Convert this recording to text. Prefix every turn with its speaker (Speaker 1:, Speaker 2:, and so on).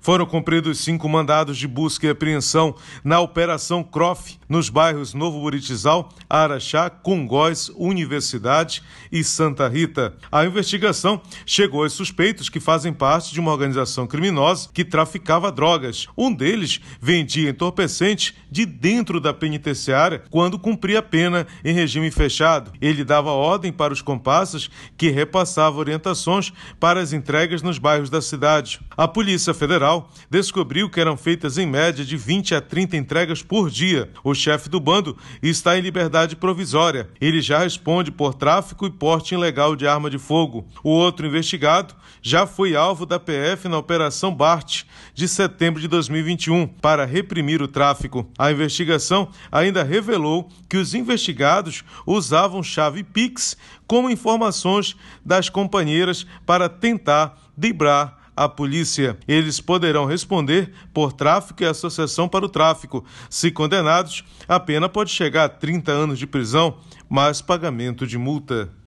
Speaker 1: Foram cumpridos cinco mandados de busca e apreensão na Operação CROF, nos bairros Novo Buritizal, Araxá, Congóis, Universidade e Santa Rita. A investigação chegou aos suspeitos que fazem parte de uma organização criminosa que traficava drogas. Um deles vendia entorpecente de dentro da penitenciária quando cumpria a pena em regime fechado. Ele dava ordem para os compassas que repassavam orientações para as entregas nos bairros da cidade. A Polícia Federal descobriu que eram feitas em média de 20 a 30 entregas por dia. O chefe do bando está em liberdade provisória. Ele já responde por tráfico e porte ilegal de arma de fogo. O outro investigado já foi alvo da PF na Operação BART de setembro de 2021 para reprimir o tráfico. A investigação ainda revelou que os investigados usavam chave Pix como informações das companheiras para tentar driblar à polícia. Eles poderão responder por tráfico e associação para o tráfico. Se condenados, a pena pode chegar a 30 anos de prisão, mais pagamento de multa.